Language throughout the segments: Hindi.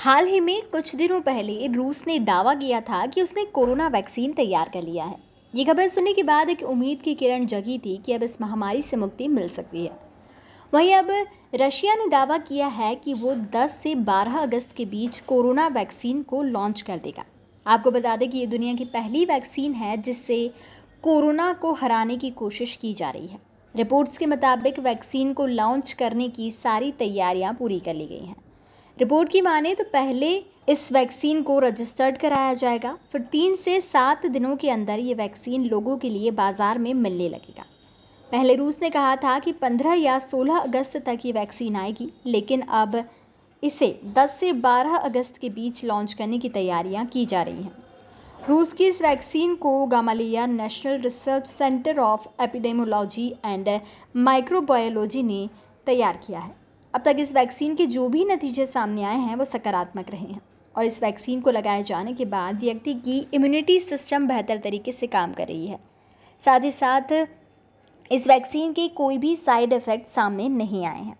हाल ही में कुछ दिनों पहले रूस ने दावा किया था कि उसने कोरोना वैक्सीन तैयार कर लिया है ये खबर सुनने के बाद एक उम्मीद की किरण जगी थी कि अब इस महामारी से मुक्ति मिल सकती है वहीं अब रशिया ने दावा किया है कि वो 10 से 12 अगस्त के बीच कोरोना वैक्सीन को लॉन्च कर देगा आपको बता दें कि ये दुनिया की पहली वैक्सीन है जिससे कोरोना को हराने की कोशिश की जा रही है रिपोर्ट्स के मुताबिक वैक्सीन को लॉन्च करने की सारी तैयारियां पूरी कर ली गई हैं रिपोर्ट की माने तो पहले इस वैक्सीन को रजिस्टर्ड कराया जाएगा फिर तीन से सात दिनों के अंदर ये वैक्सीन लोगों के लिए बाज़ार में मिलने लगेगा पहले रूस ने कहा था कि 15 या 16 अगस्त तक ये वैक्सीन आएगी लेकिन अब इसे 10 से 12 अगस्त के बीच लॉन्च करने की तैयारियां की जा रही हैं रूस की इस वैक्सीन को Gamaleya National Research Centre of epidemiology and microbiology ने तैयार किया है अब तक इस वैक्सीन के जो भी नतीजे सामने आए हैं वो सकारात्मक रहे हैं और इस वैक्सीन को लगाए जाने के बाद व्यक्ति की इम्यूनिटी सिस्टम बेहतर तरीके से काम कर रही है साथ ही साथ इस वैक्सीन के कोई भी साइड इफ़ेक्ट सामने नहीं आए हैं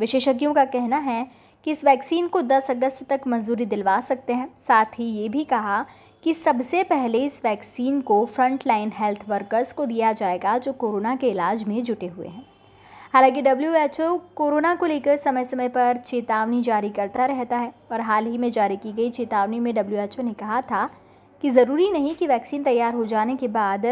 विशेषज्ञों का कहना है कि इस वैक्सीन को 10 अगस्त तक मंजूरी दिलवा सकते हैं साथ ही ये भी कहा कि सबसे पहले इस वैक्सीन को फ्रंटलाइन हेल्थ वर्कर्स को दिया जाएगा जो कोरोना के इलाज में जुटे हुए हैं हालांकि डब्ल्यू कोरोना को लेकर समय समय पर चेतावनी जारी करता रहता है और हाल ही में जारी की गई चेतावनी में डब्ल्यू ने कहा था कि ज़रूरी नहीं कि वैक्सीन तैयार हो जाने के बाद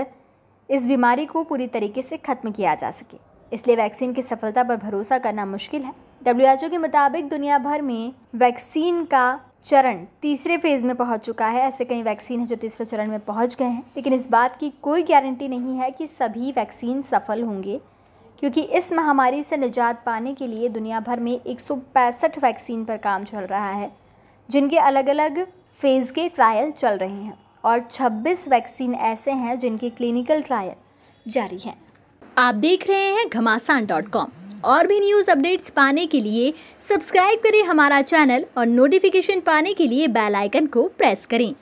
इस बीमारी को पूरी तरीके से ख़त्म किया जा सके इसलिए वैक्सीन की सफलता पर भरोसा करना मुश्किल है डब्ल्यू के मुताबिक दुनिया भर में वैक्सीन का चरण तीसरे फेज में पहुंच चुका है ऐसे कई वैक्सीन हैं जो तीसरे चरण में पहुंच गए हैं लेकिन इस बात की कोई गारंटी नहीं है कि सभी वैक्सीन सफल होंगे क्योंकि इस महामारी से निजात पाने के लिए दुनिया भर में एक वैक्सीन पर काम चल रहा है जिनके अलग अलग फ़ेज़ के ट्रायल चल रहे हैं और 26 वैक्सीन ऐसे हैं जिनके क्लिनिकल ट्रायल जारी हैं आप देख रहे हैं घमासान डॉट कॉम और भी न्यूज़ अपडेट्स पाने के लिए सब्सक्राइब करें हमारा चैनल और नोटिफिकेशन पाने के लिए बेल आइकन को प्रेस करें